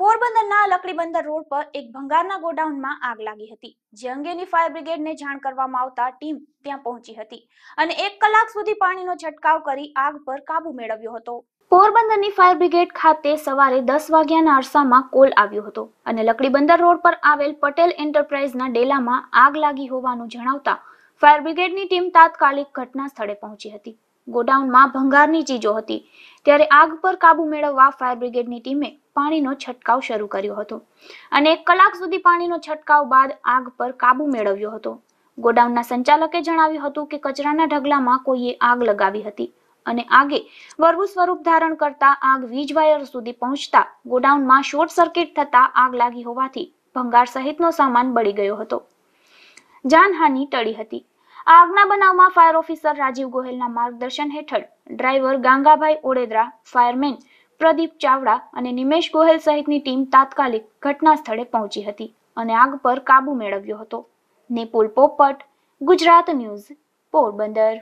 પોરબંદરના લકડીબંદર રોડ પર એક ભંગારના ગોડાઉનમાં આગ લાગી હતી જે અંગેની ફાયર બ્રિગેડને જાણ કરવામાં આવતા ટીમ ત્યાં પહોંચી હતી અને એક કલાક સુધી પાણીનો છંટકાવ કરી આગ પર કાબુ મેળવ્યો હતો પોરબંદરની ફાયર બ્રિગેડ ખાતે સવારે દસ વાગ્યાના અરસામાં કોલ આવ્યો હતો અને લકડીબંદર રોડ પર આવેલ પટેલ એન્ટરપ્રાઇઝના ડેલામાં આગ લાગી હોવાનું જણાવતા ફાયર બ્રિગેડની ટીમ તાત્કાલિક ઘટના સ્થળે પહોંચી હતી ગોડાઉનમાં ભંગારની ચીજો હતી ત્યારે આગ પર કાબુ મેળવવા ફાયર બ્રિગેડની ટીમે પાણીનો છંટકાવ શરૂ કર્યો હતો અને એક કલાક સુધી પાણીનો છંટકાવ બાદ આગ પર કાબુ મેળવ્યો હતો ગોડાઉનના સંચાલકે જણાવ્યું હતું કે કચરાના ઢગલામાં કોઈએ આગ લગાવી હતી અને આગે વરવું સ્વરૂપ ધારણ કરતા આગ વીજ વાયર સુધી પહોંચતા ગોડાઉનમાં શોર્ટ સર્કિટ થતા આગ લાગી હોવાથી ભંગાર સહિતનો સામાન બળી ગયો હતો જાનહાની ટળી હતી આ આગના બનાવમાં ફાયર ઓફિસર રાજીવ ગોહેલના માર્ગદર્શન હેઠળ ડ્રાઈવર ગાંગાભાઈ ઓડેદરા ફાયરમેન પ્રદીપ ચાવડા અને નિમેશ ગોહિલ સહિતની ટીમ તાત્કાલિક ઘટના સ્થળે પહોંચી હતી અને આગ પર કાબુ મેળવ્યો હતો નેપુલ પોપટ ગુજરાત ન્યૂઝ પોરબંદર